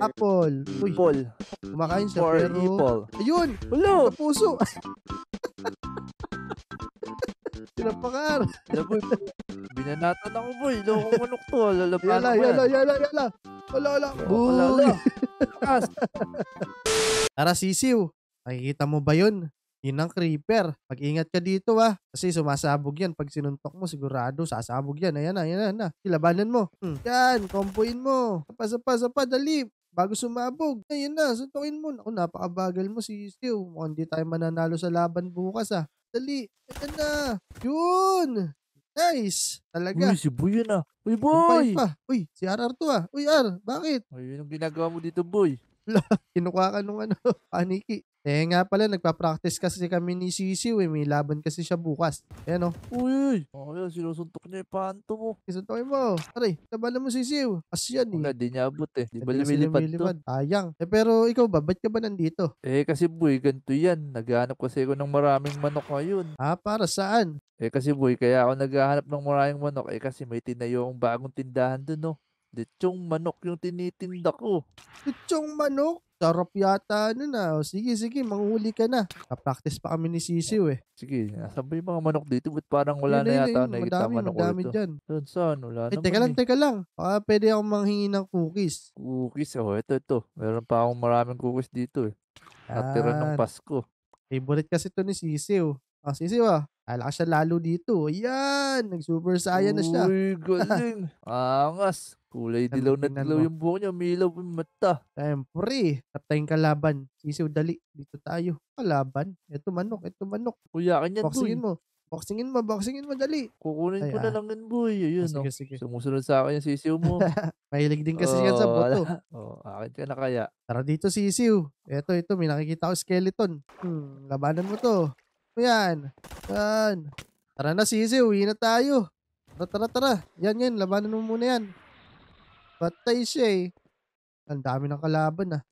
Apple. Uy. Apple. Kumakain siya For pero... Apple. Ayun! Hello! Puso! Pinapakar. Binanatan ako, boy. Loko manok to. Ah. Lalabanan yala, ko yala, yan. Yala, yala, yala. Wala, wala. Boo! Wala, Tara, sisiw. Nakikita mo ba yun? Yun ang creeper. pag ingat ka dito ah. Kasi sumasabog yan. Pag sinuntok mo, sigurado sasabog yan. Ayan na, ayan na. Kilabanan mo. Hmm. Yan, kompuin mo. Sapa, sapa, sapa. Dali bago sumabog. Ayun na, suntukin mo. Ako, napakabagal mo si Stu. Oh, mukhang di tayo mananalo sa laban bukas ah. Dali. Ayan na. Yun. Nice! Talaga. Uy, si Boy yun ah. Uy, Boy! Uy, si RR to ah. Uy, R, bakit? Uy, yun ang ginagawa mo dito, Boy. Kinukuha ka nung ano, paniki. Eh nga pala, nagpa-practice kasi kami ni Sisiw eh. May laban kasi siya bukas. Ayan o. Oh. Uy! Oh, yan, sinusuntok niya yung panto mo. Isuntokin mo. Aray, tabalan mo Sisiw. As yan eh. Wala, di niya abot eh. Di ba lumilipad to? Ayang. Eh pero ikaw ba, ba't ka ba nandito? Eh kasi boy, ganito yan. Naghahanap kasi ako ng maraming manok ngayon. Ah, para saan? Eh kasi boy, kaya ako naghahanap ng maraming manok. Eh kasi may tinayo akong bagong tindahan dun no. Oh. Lechong manok yung tinitinda ko. Lechong manok? Sarap yata ano ah. na. sige, sige, manghuli ka na. Kapractice pa kami ni Sisiw eh. Sige, Sabi nasabay mga manok dito but parang wala yun, na yata yun, nakikita madami, manok madami dito. Oh. Dyan. Doon saan, wala eh, naman. Teka lang, eh. teka lang. Ah, pwede akong manghingi ng cookies. Cookies, oh, ito, ito. Meron pa akong maraming cookies dito eh. Natira ah, ng Pasko. Favorite kasi to ni Sisiw. Ah, sisiw ah. Ala siya lalo dito. Ayan! Nag-super saiyan na siya. Uy, galing. Angas. Kulay Ang dilaw na tingnan dilaw mo. yung buhok niya. Umilaw yung mata. Siyempre, patayang kalaban. Sisiw dali. Dito tayo. Kalaban. Ito manok, ito manok. Kuya, kanya Boxingin boy. mo. Boxingin mo, boxingin mo, dali. Kukunin ko Ay, na lang yun, boy. Ayun, ah, no? Sige, Sumusunod sa akin yung sisiw mo. Mahilig din kasi yan sa Oo, oh, boto. ala. Oo, oh, akin ka na kaya. Tara dito, sisiw. Ito, ito. May nakikita ko skeleton. Hmm, labanan mo to. Ano yan. Yan. Tara na, sisiw. Uwi na tayo. Tara, tara, tara. Yan, yan. Labanan mo muna yan. Patay siya eh. Ang dami ng kalaban ah.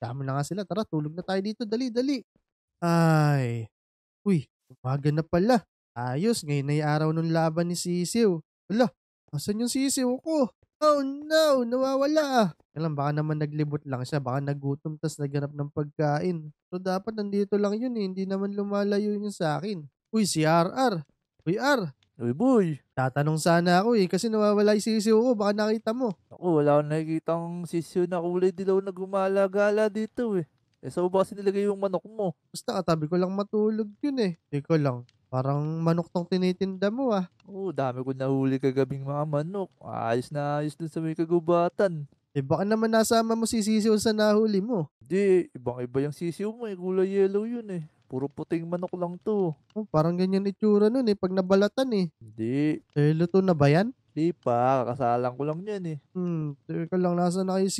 Dami na nga sila. Tara, tulog na tayo dito. Dali, dali. Ay. Uy, umaga na pala. Ayos, ngayon ay araw ng laban ni Sisiw. Wala, asan yung Sisiw ko? Oh no, nawawala ah. Alam, baka naman naglibot lang siya. Baka nagutom tas naghanap ng pagkain. So dapat nandito lang yun eh. Hindi naman lumalayo yun sa akin. Uy, si RR. Uy, R. Uy, boy. Tatanong sana ako eh, kasi nawawala yung sisiw ko. Baka nakita mo. Ako, wala akong nakikita ang sisiw na kulay dilaw na gumala-gala dito eh. Eh, sa ba kasi nilagay yung manok mo? Basta katabi ko lang matulog yun eh. Hindi lang. Parang manok tong tinitinda mo ah. Oo, oh, dami ko nahuli kagabing mga manok. Ayos na ayos dun sa may kagubatan. Eh baka naman nasama mo si sisiw sa nahuli mo. Hindi, ibang iba yung sisiw mo eh. Kulay yellow yun eh. Puro puting manok lang to. Oh, parang ganyan itsura nun eh, pag nabalatan eh. Hindi. Eh, luto na ba yan? Hindi pa, kakasalan ko lang yan eh. Hmm, teka lang, nasa na kayo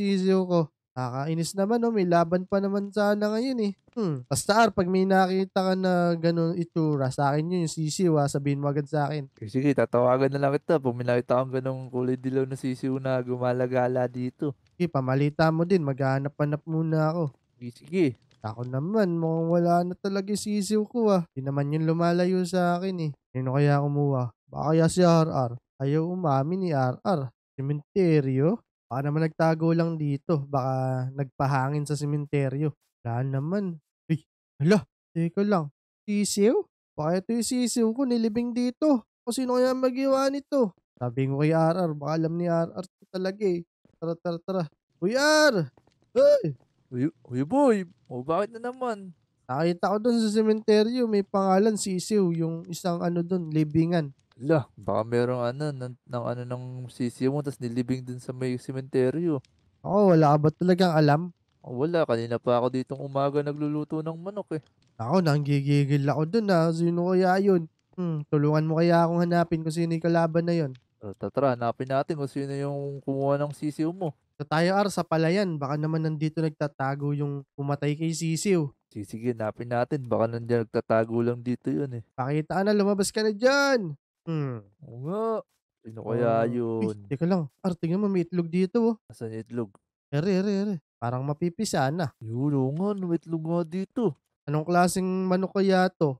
ko? Nakakainis naman, no? Oh, may laban pa naman sana ngayon eh. Hmm. Basta Ar, pag may nakita ka na ganun itsura, sa akin yun yung sisiw ha, ah, sabihin mo agad sa akin. Eh, sige, tatawagan na lang kita pag may nakita kang ganung kulay dilaw na sisiw na gumalagala dito. Sige, pamalita mo din, maghanap-hanap muna ako. Sige, sige. Ako naman, mukhang wala na talaga si sisiw ko ah. Di naman yung lumalayo sa akin eh. Sino kaya kumuha? Baka kaya si RR. Ayaw umami ni RR. Sementeryo? Baka naman nagtago lang dito. Baka nagpahangin sa sementeryo. Wala naman. Uy, hala. Teka lang. Sisiw? Baka ito yung sisiw ko nilibing dito. O sino kaya magiwa nito? Sabi ko kay RR. Baka alam ni RR talaga eh. Tara, tara, tara. Uy, R! Hey! Uy, uy boy, o oh, bakit na naman? Nakita ko doon sa sementeryo, may pangalan Sisiw, yung isang ano doon, libingan. La, baka merong ano, ng, ng ano ng Sisiw mo, tapos nilibing doon sa may sementeryo. Ako, wala ka ba talagang alam? Oh, wala, kanina pa ako dito umaga nagluluto ng manok eh. Ako, nanggigigil ako doon na ah. sino kaya yun? Hmm, tulungan mo kaya akong hanapin kung sino yung kalaban na yun. Oh, Tatra, hanapin natin kung sino yung kumuha ng sisiw mo. Sa tayo ar sa palayan, baka naman nandito nagtatago yung pumatay kay Sisiw. Sige, napin natin. Baka nandiyan nagtatago lang dito yun eh. Pakitaan na, lumabas ka na dyan! Hmm. Oo Sino kaya oh. yun? Uy, teka lang. Ar, tingnan mo, may itlog dito oh. Asan yung itlog? Ere, ere, ere. Parang mapipisa na. Yun, oo nga. May itlog nga dito. Anong klaseng manok kaya to?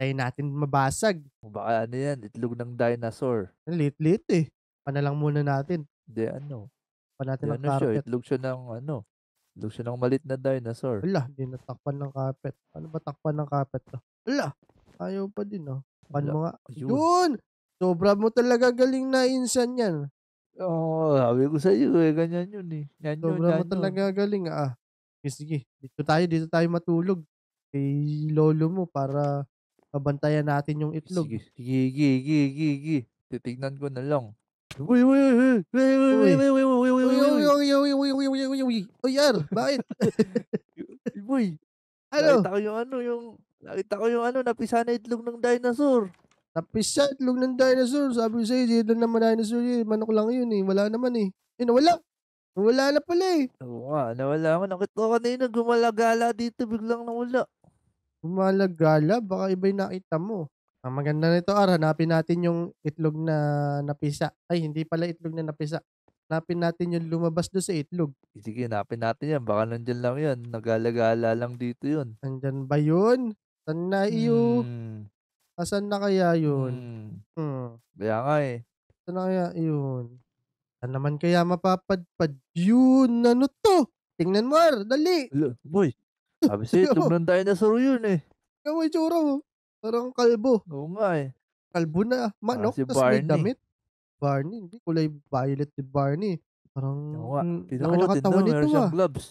Tayo natin mabasag. O Baka ano yan, itlog ng dinosaur. Ang Lit-lit eh. Panalang muna natin. Hindi ano. Takpan natin ng ano eh, carpet. itlog siya ng ano, itlog siya ng malit na dinosaur. Wala, hindi natakpan ng carpet. Ano ba takpan ng carpet to? Ala, ayaw pa din no? Oh. Paano Ala, nga? Yun! Sobra mo talaga galing na insan yan. Oo, oh, sabi ko sa iyo eh, ganyan yun eh. Yan Sobra yan mo talaga galing ah. Okay, eh, sige, dito tayo, dito tayo matulog. Kay lolo mo para mabantayan natin yung itlog. Sige, sige, sige, sige, sige. Titignan ko na lang. Uy, uy, uy, uy, uy, uy, uy, uy, uy, uy, uy, uy, uy, uy, uy, uy, uy, uy, Al, bakit? Uy, ano? Nakita ko yung ano, yung, nakita ko yung ano, napisa na itlog ng dinosaur. Napisa itlog ng dinosaur. Sabi ko sa'yo, yun lang naman dinosaur yun. Manok lang yun eh. Wala naman eh. Eh, nawala. Nawala na pala eh. Oo nga, nawala ako. Nakita ko kanina, gumalagala dito, biglang nawala. Gumalagala? Baka iba yung nakita mo. Ang maganda nito, Ar, ah, hanapin natin yung itlog na napisa. Ay, hindi pala itlog na napisa. Hanapin natin yung lumabas doon sa itlog. Eh, sige, hanapin natin yan. Baka nandyan lang yan. Nagalagala lang dito yun. Nandyan ba yun? San na iyo? Hmm. Asan ah, na kaya yun? Hmm. hmm. Kaya nga eh. Asan na kaya yun? Saan naman kaya mapapadpad yun? Ano to? Tingnan mo, Ar. Ah, dali. Boy, sabi sa'yo, itlog na dinosaur yun eh. Kamu'y mo mo. Parang kalbo. Oo nga eh. Kalbo na. Manok, si tapos may Barney. damit. Barney, hindi kulay violet ni Barney. Parang, Oo nga. mm, laki ng nito meron siyang ah. gloves.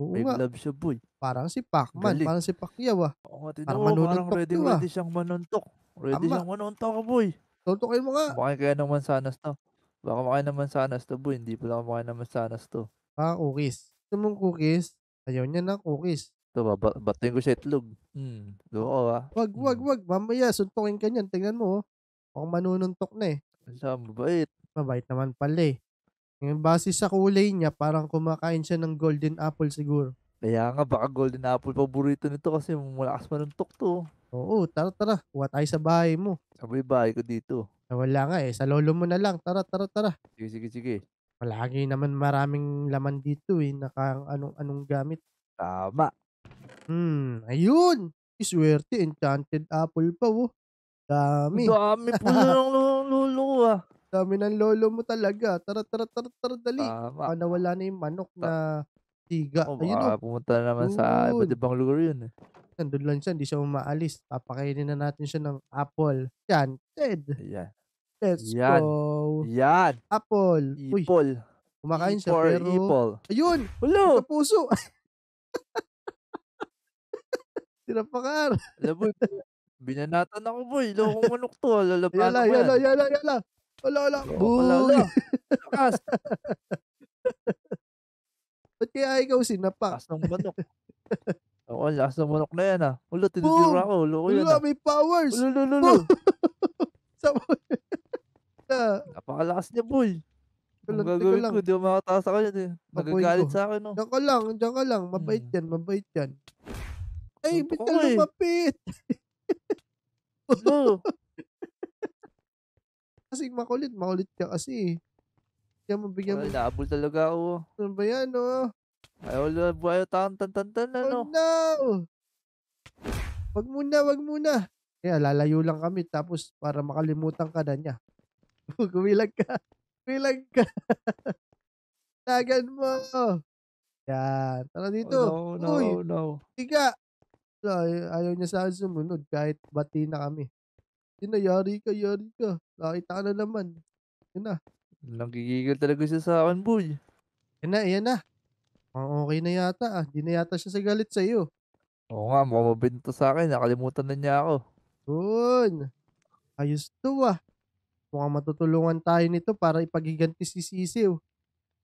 Oo May nga, gloves siya, boy. parang si Pacman, Galing. parang si Pacquiao ah. Oo nga, Parang Parang ready, to, ah. siyang manuntok. Ready Tama. siyang manuntok, boy. Tutukin kayo mga. Baka kaya ng mansanas to. Baka makain naman sanas to, boy. Hindi pala makain naman sanas to. Ah, cookies. Gusto mong cookies? Ayaw niya na cookies. Diba, ba- batin ko sa itlog. Mm. Diba, ah? Wag, wag, hmm. wag. Mamaya, suntukin ka niyan. Tingnan mo, oh. Mukhang manununtok na eh. Alam, mabait. Mabait naman pala eh. Yung base sa kulay niya, parang kumakain siya ng golden apple siguro. Kaya nga, baka golden apple paborito nito kasi malakas manuntok to. Oo, tara tara. Kuha tayo sa bahay mo. Sabay bahay ko dito. Ah, wala nga eh. Sa lolo mo na lang. Tara, tara, tara. Sige, sige, sige. Malagi naman maraming laman dito eh. Naka anong, anong gamit. Tama. Hmm, ayun. Iswerte, enchanted apple pa, oh. Dami. Dami po ng lolo ah. Dami ng lolo mo talaga. Tara, tara, tara, tara, dali. Tama. Ah, nawala na yung manok na tiga. Oh, ayun, oh. Pumunta na naman Good. sa ibang lugar yun, eh. Nandun lang siya, hindi siya umaalis. Papakainin na natin siya ng apple. Yan, Ted. Ayan. Let's Yan. go. Yan. Apple. Uy. Kumakain siya, pero... Ipol. Ayun! Hulo! Sa puso. Tinapakar. Alam mo, binanatan ako boy. Lokong manok to. Ah. Lalabanan yala, yala, Yala, yala, yala. Wala, wala. Boom. Lakas. Ba't kaya ikaw sinapak? Lakas ng manok. Oo, ang lakas ng manok na yan ah. Ulo, tinitira ko. Ulo ko yan Ulo, ah. may powers. Ulo, ulo, ulo. Napakalakas niya, boy. Ang gagawin ko, di ko makataas ako yan eh. Magagalit sa akin, oh. Diyan ka lang, diyan ka lang. Mabait hmm. yan, mabait yan. Ay, bitin ka lumapit? kasi makulit, makulit ka kasi. Eh. Kaya mabigyan mo. Labol talaga ako. Ano ba yan, no? Oh? Ayaw, ayaw, tan, tan, tan, tan, ano? Oh, no! Wag muna, wag muna. Kaya lalayo lang kami tapos para makalimutan ka na niya. Kumilag ka. Kumilag ka. Tagan mo. Yan. Tara dito. Oh, no, no, Uy, no. Tiga. Wala, ay, eh, ayaw niya sa akin sumunod kahit bati na kami. Yun na, yari ka, yari ka. Nakita ka na naman. Yun na. Nagigigil talaga siya sa akin, boy. Yan na, yan na. Oh, okay na yata ah. Di na yata siya sa galit sa'yo. Oo nga, mukhang mabinto sa akin. Nakalimutan na niya ako. Yun. Ayos to ah. Mukhang matutulungan tayo nito para ipagiganti si Sisiw.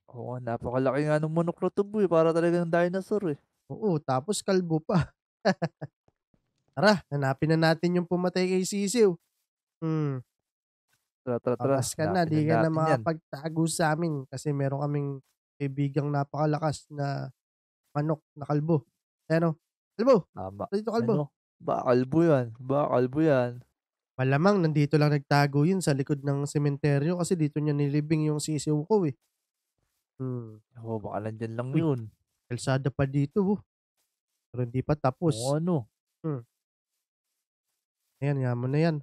Oo, napakalaki nga ng monocle to boy. Para talagang dinosaur eh. Oo, tapos kalbo pa. Tara, hanapin na natin yung pumatay kay Sisiw. Hmm. Tara, tara, tara. Pakas ka na, di ka na makapagtago sa amin kasi meron kaming kaibigang napakalakas na manok na kalbo. Ano? Kalbo! Tama. Dito kalbo. Ano? Ba kalbo yan. Ba kalbo yan. Malamang nandito lang nagtago yun sa likod ng sementeryo kasi dito niya nilibing yung sisiw ko eh. Hmm. Oo, oh, baka nandyan lang Uy, yun. Kalsada pa dito. Oh. Pero hindi pa tapos. Oo, ano? Hmm. Ayan, yaman na yan.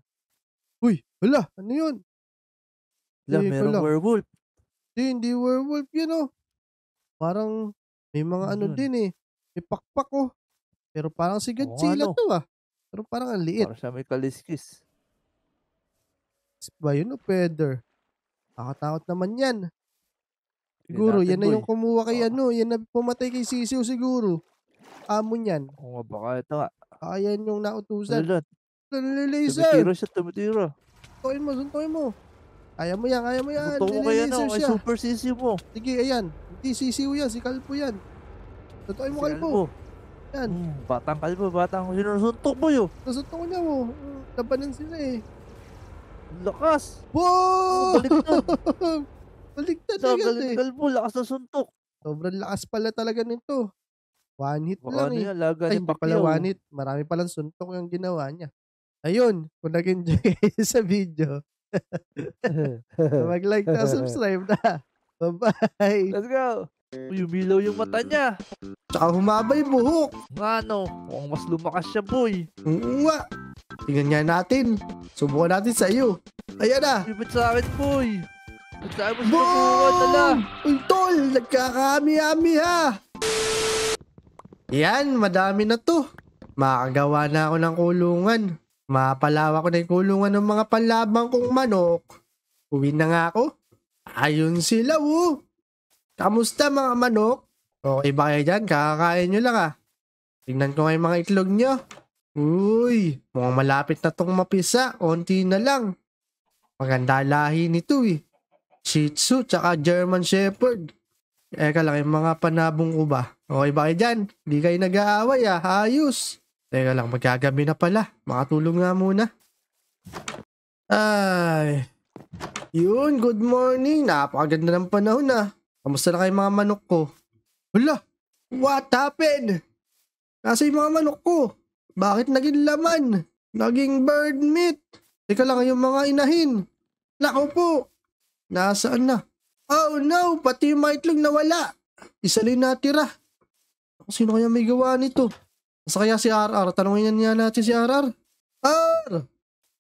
Uy, hala, ano yun? Hala, hey, merong lang. werewolf. Hindi, hindi werewolf yun oh. Parang may mga ano, ano din eh. May pakpak oh. Pero parang si Godzilla oh, ano? to ah. Pero parang ang liit. Parang siya may kaliskis. Ba yun oh, feather? Nakatakot naman yan. Siguro, yan na yung eh. kumuha kay oh. ano, yan na pumatay kay Sisiu siguro. Amo niyan. Oo nga, baka ito nga. Ayan yung nautusan. Lulot. Ano Nalililaser. Tumitiro siya, tumitiro. Suntuin mo, suntuin mo. Kaya mo yan, kaya mo yan. Totoo ko kaya na, kay ano, super sisi mo. Sige, ayan. Hindi sisiw yan, si Kalpo yan. Suntuin mo, si Kalpo. kalpo. Yan. Hmm, batang kalbo, batang sinusuntok mo yun. Nasuntok ko niya oh. mo. Hmm, labanan sila eh. Lakas! Wow! Baliktad! baligtad. baligtad so, agad eh. Kalbo, lakas na suntok. Sobrang lakas pala talaga nito. One hit o, lang ano eh. Yan, laga Ay, ni Pacquiao. pala one hit. Marami palang suntok yung ginawa niya. Ayun, kung nag-enjoy kayo sa video, mag-like na, subscribe na. Bye-bye. Let's go. Yumilaw yung mata niya. Tsaka humaba yung buhok. Ano? Mukhang mas lumakas siya, boy. Oo nga. Tingnan nga natin. Subukan natin sa iyo. Ayan na. Ibit sa akin, boy. Nagtaan mo siya na Uy, tol! Nagkakami-ami ha! Yan, madami na to. Makagawa na ako ng kulungan. Mapalawa ko na yung kulungan ng mga panlabang kong manok. Uwi na nga ako. Ayun sila, oh. Kamusta mga manok? Okay ba kayo dyan? Kakakain nyo lang ah. Tingnan ko nga mga itlog nyo. Uy, mukhang malapit na tong mapisa. Onti na lang. Maganda lahi nito eh. Shih Tzu tsaka German Shepherd. Eh, lang, yung mga panabong ko ba? Okay ba kayo dyan? Hindi kayo nag-aaway ah, ayos. Teka lang, magkagabi na pala. Makatulog nga muna. Ay. Yun, good morning. Napakaganda ng panahon ah. Kamusta na kayo mga manok ko? Hala, what happened? Nasa yung mga manok ko? Bakit naging laman? Naging bird meat? Teka lang, yung mga inahin. Lako po. Nasaan na? Oh no, pati yung mga nawala. Isa lang natira. Sino kaya may gawa nito? Nasa kaya si RR? Tanungin niya natin si RR. RR!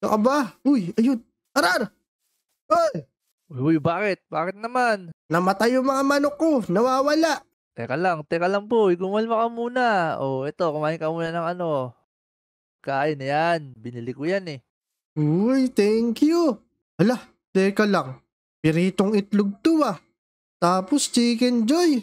Saka ba? Uy, ayun. RR! Uy! Uy, bakit? Bakit naman? Namatay yung mga manok ko. Nawawala. Teka lang, teka lang po. Gumalma ka muna. oh, ito. kumain ka muna ng ano. Kain yan. Binili ko yan eh. Uy, thank you. Hala, teka lang. Piritong itlog to ah. Tapos chicken joy.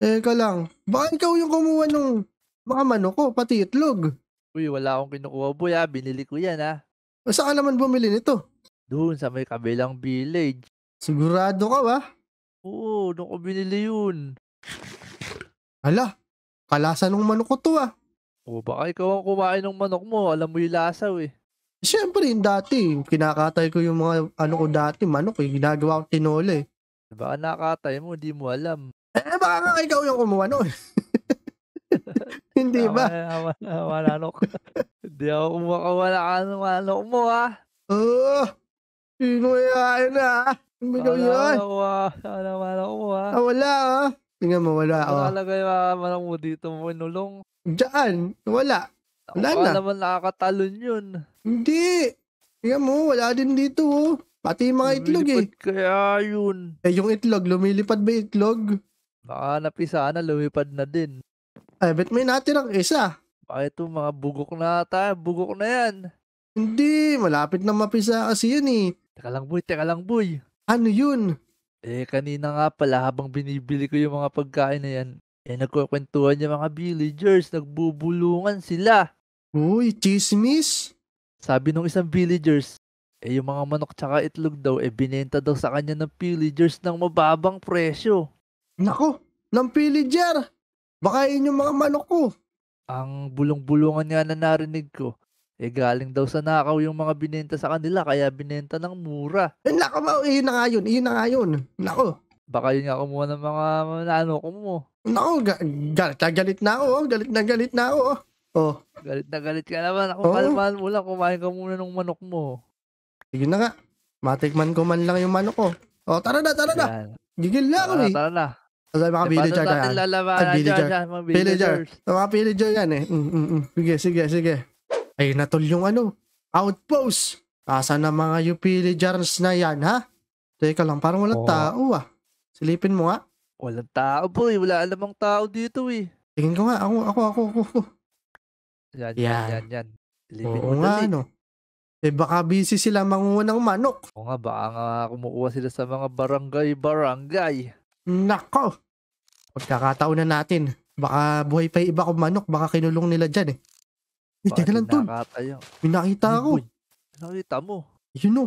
Teka lang, baka ikaw yung kumuha nung mga manok ko, pati itlog. Uy, wala akong kinukuha boy ah. Binili ko yan ah. Saan naman bumili nito? Doon sa may kabilang village. Sigurado ka ba? Oo, doon ko binili yun. Hala, kalasa ng manok ko to ah. O baka ikaw ang kumain ng manok mo. Alam mo yung lasa eh. Siyempre, yung dati, kinakatay ko yung mga ano ko dati, manok eh. Ginagawa ko tinola eh. Baka nakatay mo, di mo alam. Eh, baka nga ikaw yung kumuha noon. Hindi ba? Wala, wala, manok. Hindi ako kumuha wala ka ng manok mo ha. Oo. Uh, sino kaya na ha? Bigay mo yan. Wala manok mo ha. Ah, wala ha. Tingnan mo, wala. Nakalagay oh. manok mo dito mo, nulong. Diyan, wala. Wala na. naman nakakatalon yun. Hindi. Tingnan mo, wala din dito oh. Pati yung mga itlog eh. Lumilipad kaya yun. Eh yung itlog, lumilipad ba itlog? Baka napisa na, lumipad na din. Ay, bet may natirang isa. Bakit ito mga bugok na ata, bugok na yan. Hindi, malapit na mapisa kasi yun eh. Teka lang boy, teka lang boy. Ano yun? Eh, kanina nga pala habang binibili ko yung mga pagkain na yan, eh nagkukwentuhan yung mga villagers, nagbubulungan sila. Uy, chismis? Sabi nung isang villagers, eh yung mga manok tsaka itlog daw, eh binenta daw sa kanya ng villagers ng mababang presyo. Nako, ng villager! Bakain yung mga manok ko. Ang bulong-bulungan nga na narinig ko, eh galing daw sa nakaw yung mga binenta sa kanila, kaya binenta ng mura. Eh nako, iyon eh, na nga yun, iyon eh, na nga yun. Nako. Baka yun nga kumuha ng mga ano ko mo. Nako, ga- oh. galit na galit na ako, galit na galit na ako. Oh. Galit na galit ka naman. Ako, oh. kalmahan mo lang. Kumain ka muna ng manok mo. Sige na nga. Matikman ko man lang yung manok ko. Oh, tara na, tara na. Yan. Gigil na ako eh. Tara na. Sabi mga diba? villager ka yan. Lalabanan villager. Mga villager. Mga villager yan eh. Mm, mm, mm. Sige, sige, sige. Ay, natol yung ano. Outpost. Asa na mga UP villagers na yan, ha? Teka lang, parang walang oh. tao ah. Silipin mo nga. Walang tao po eh. Wala namang tao dito eh. Tingin ko nga. ako, ako, ako. ako. Yan, yan, Yan. yan, yan. Limit Oo nga, dali. no? Eh baka busy sila manguha ng manok. Oo nga, baka nga kumukuha sila sa mga barangay-barangay. Nako! Pagkakataon na natin. Baka buhay pa yung iba kong manok. Baka kinulong nila dyan eh. Eh, teka lang tol. tinakatayo. May nakita ako. Nakita mo. Yun o.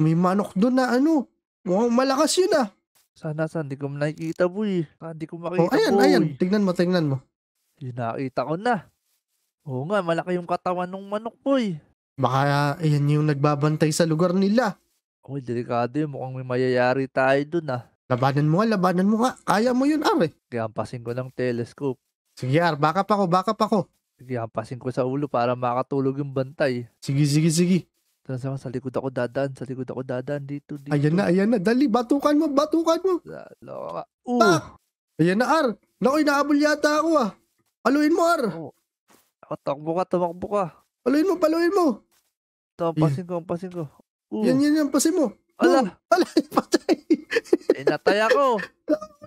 May manok doon na ano. Mukhang malakas yun ah. Sana saan, di ko nakikita boy. Saan, di ko oh, makita Oh, ayan, boy. ayan. Tignan mo, tignan mo. Yung nakita ko na. Oo nga, malaki yung katawan ng manok, boy. Eh. Baka uh, ayan yung nagbabantay sa lugar nila. oh, delikado yun. Mukhang may mayayari tayo dun ah. Labanan mo nga, labanan mo nga. Kaya mo yun, Ar eh. Sige, ko ng telescope. Sige, Ar, backup ako, backup ako. Sige, hampasin ko sa ulo para makatulog yung bantay. Sige, sige, sige. Tapos ako, sa likod ako dadan, sa likod ako dadaan, dito, dito. Ayan na, ayan na, dali, batukan mo, batukan mo. Lalo ka. Uh. Ayan na, Ar. Naku, inaabol yata ako ah. Aluin mo, Ar. Oh ako. Takbo ka, tumakbo ka. Paluin mo, paluin mo. Ito, pasin ko, pasin ko. Uh. Yan, yan, yan, pasin mo. Ala. No. Ala, patay. Inatay ako.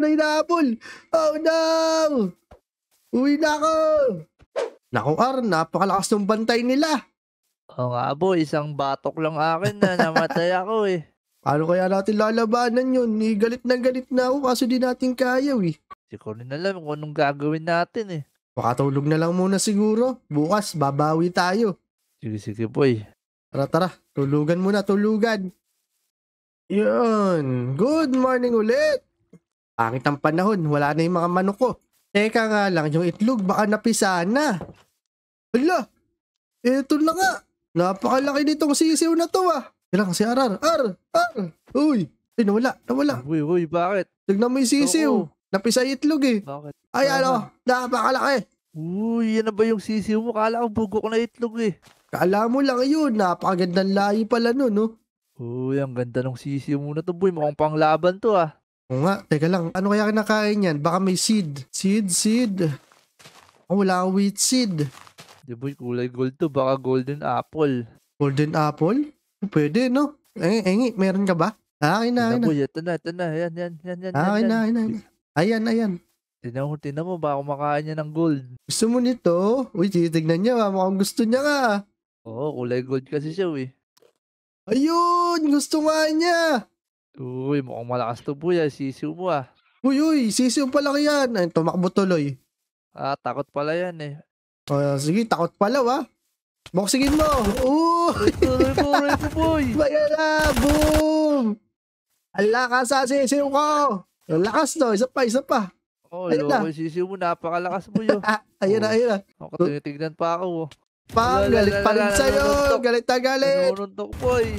Nay na apple. Oh no. Uwi na ako. Naku, Ar, napakalakas ng bantay nila. Oo nga, boy. Isang batok lang akin na namatay ako eh. Paano kaya natin lalabanan yun? Ni galit na galit na ako kaso di natin kaya eh. Hindi ko rin alam kung anong gagawin natin eh tulog na lang muna siguro. Bukas, babawi tayo. Sige, sige, boy. Tara, tara. Tulugan muna, tulugan. Yun. Good morning ulit. Pangit ang panahon. Wala na yung mga manok ko. Teka nga lang, yung itlog baka napisaan na. Hala! Ito na nga. Napakalaki nitong sisiw na to ah. Kailangan si Arar. Ar! Ar! Uy! Ay, nawala. Nawala. Uy, uy, bakit? Tignan mo yung sisiw. Oo. Napisa yung itlog eh. Bakit? Ay, uh, ano? Napakalaki. Uy, yan na ba yung sisiw mo? Kala ko bugo ko na itlog eh. Kala mo lang yun. Napakagandang lahi pala nun, no? Uy, ang ganda ng sisiw mo na to, boy. Mukhang panglaban to, ah. Oo nga. Teka lang. Ano kaya kinakain yan? Baka may seed. Seed, seed. Oh, wala wheat seed. Di boy, kulay gold to. Baka golden apple. Golden apple? Pwede, no? Engi, engi. Meron ka ba? Akin na, akin na. Boy, ito na, ito na. Yan, yan, yan, yan. Akin na, akin na. Ayan, ayan. Tinaw, tinaw mo ba kumakain niya ng gold? Gusto mo nito? Uy, titignan niya ka. Mukhang gusto niya nga. Oo, kulay gold kasi siya, uy. Ayun! Gusto nga niya! Uy, mukhang malakas to po yan. Ah, sisiw mo ah. Uy, uy! Sisiw pala yan. Ay, tumakbo tuloy. Ah, takot pala yan eh. Uh, sige, takot pala ah. Boxingin mo! Uy! Tuloy po, tuloy po, boy! Bayan na! Boom! Ala ka sa ah, sisiw ko! lakas no, isa pa, isa pa. Ako, loko yung sisiw mo. Napakalakas mo yun. ayun na, oh. ayun na. Ako, tinitignan pa ako. Oh. Pang, galit pa rin sa'yo. Galit na galit. Nanununtok, boy. Eh.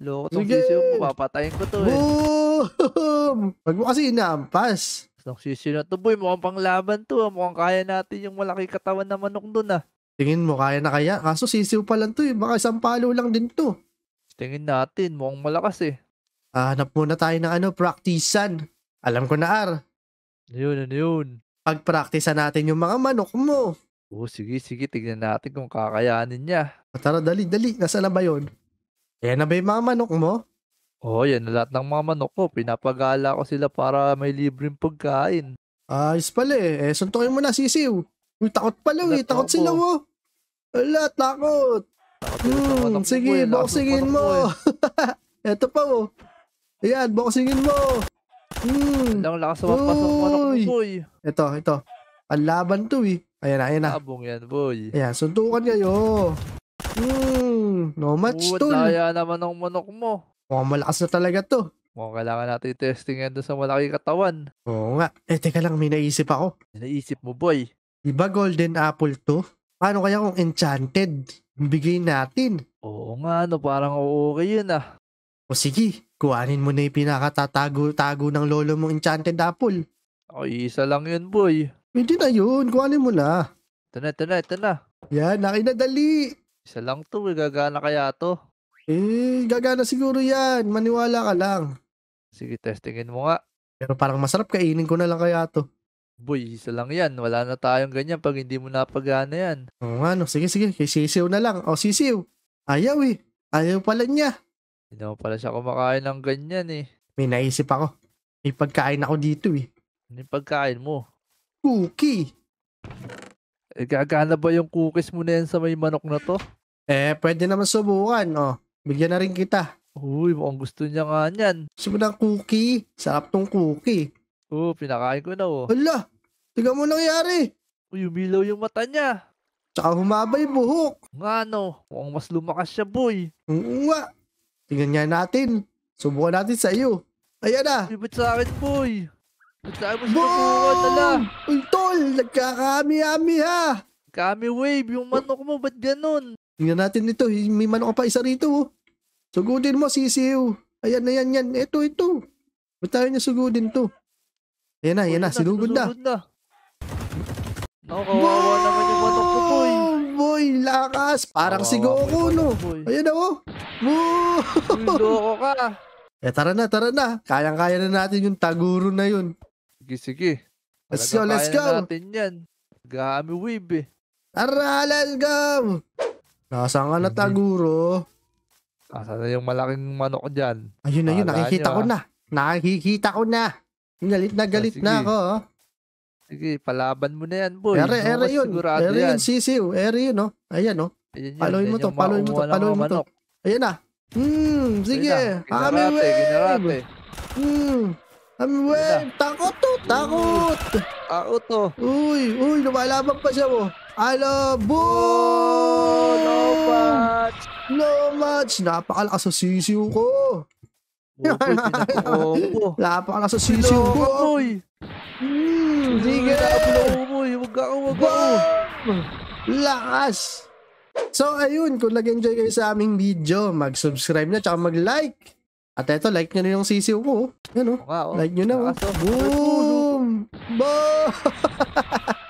Loko tong sisiw mo. Papatayin ko to eh. Boom! Huwag mo kasi inaampas. Nagsisi na to boy, mukhang panglaban to. Ah. Mukhang kaya natin yung malaki katawan na manok doon ah. Tingin mo, kaya na kaya? Kaso sisiw pa lang to eh. Baka isang palo lang din to. Tingin natin, mukhang malakas eh. Ah, hanap muna tayo ng ano, praktisan. Alam ko na, Ar. Yun, ano yun. Pag-practice natin yung mga manok mo. Oo, oh, sige, sige. Tignan natin kung kakayanin niya. Ah, tara, dali, dali. Nasaan na ba yun? Ayan na ba yung mga manok mo? Oo, oh, yan na lahat ng mga manok ko. Pinapagala ko sila para may libreng pagkain. Ayos pala eh. eh suntukin mo na, sisiw. Uy, takot pala eh. Takot sila mo. Wala, takot. takot oh. hmm, eh. sige, boxingin mo. Ito eh? pa oh. Ayan, boxingin mo. Hmm. Ang lakas sa pampasok boy. Ito, ito. Ang laban to eh. Ayan na, ayan na. Abong yan, boy. Ayan, suntukan kayo. Hmm, no match Oo, tol. Daya naman ng manok mo. Mukhang malakas na talaga to. Mukhang kailangan natin testing yan sa malaki katawan. Oo nga. Eh, teka lang, may naisip ako. May naisip mo, boy. Diba golden apple to? Paano kaya kung enchanted? Bigay natin. Oo nga, no, parang okay yun ah. O sige, kuhanin mo na yung pinakatatago-tago ng lolo mong enchanted apple. Ay, isa lang yun, boy. Pwede na yun, kuhanin mo na. Ito na, ito na, ito na. Yan, nakinadali. Isa lang to, eh. gagana kaya to. Eh, gagana siguro yan. Maniwala ka lang. Sige, testingin mo nga. Pero parang masarap kainin ko na lang kaya to. Boy, isa lang yan. Wala na tayong ganyan pag hindi mo napagana yan. Oo nga, no. Sige, sige. Kay sisiw na lang. O, sisiw. Ayaw eh. Ayaw pala niya. Hindi naman pala siya kumakain ng ganyan eh. May naisip ako. May pagkain ako dito eh. Ano yung pagkain mo? Cookie! Eh, gagana ba yung cookies mo na yan sa may manok na to? Eh, pwede naman subukan, oh. Bigyan na rin kita. Uy, mukhang gusto niya nga niyan. Gusto ng cookie? Sarap tong cookie. Oo, oh, pinakain ko na, oh. Hala! Tiga mo nangyari! Uy, umilaw yung mata niya. Tsaka humabay buhok. Nga no, mukhang mas lumakas siya, boy. Oo nga. Tingnan nga natin. Subukan natin sa iyo. Ayan na. Ay, ba't sa akin, boy? Ba't sa akin mo sinubukan, Uy, tol! Nagkakami-ami, ha? Kami wave, yung manok mo, ba't ganun? Tingnan natin ito. May manok pa isa rito, oh. Sugudin mo, sisiw. Ayan na yan, yan. Ito, ito. Ba't tayo niya sugudin to? Ayan na, ayan na. Sinugod na. Sinugod na. Naku, kawawa naman boy. Lakas. Parang oh, si Goku, no? Ayan na, oh. Woo! ka. Eh, tara na, tara na. Kayang-kaya na natin yung Taguro na yun. Sige, sige. Let's go, let's go. Na natin yan. Gami weeb eh. Tara, let's go. Nasaan ka na, Taguro? Nasa na yung malaking manok dyan? Ayun na yun, nakikita nyo, ko ah. na. Nakikita ko na. Galit na galit ah, na ako. Oh. Sige, palaban mo na yan, boy. Ere, no, ere yun. Ere yun, sisiw. Ere yun, no? Oh. Ayan, no? Oh. Ayan, Paloy mo to, paloy mo to, paloy mo to. Ayan ah. hmm, na. Hmm, sige. Ami wave. Ginarate. Hmm. Ami wave. Takot to, oh, takot. Takot to. Uy, uy, lumalabang pa siya mo. Alo, boom! No match. No match. Napakalakas sa sisiw ko. Napakalakas sa sisiw ko. Boy. Hmm, sige! Magkakapulaw mo, magkakawag ako. Lakas! So ayun, kung nag-enjoy kayo sa aming video, mag-subscribe na tsaka mag-like. At eto, like nyo na yung sisiw ko. Ano? Wow. Like nyo na. Wow. Oh. Oh. Oh. Boom! Boom!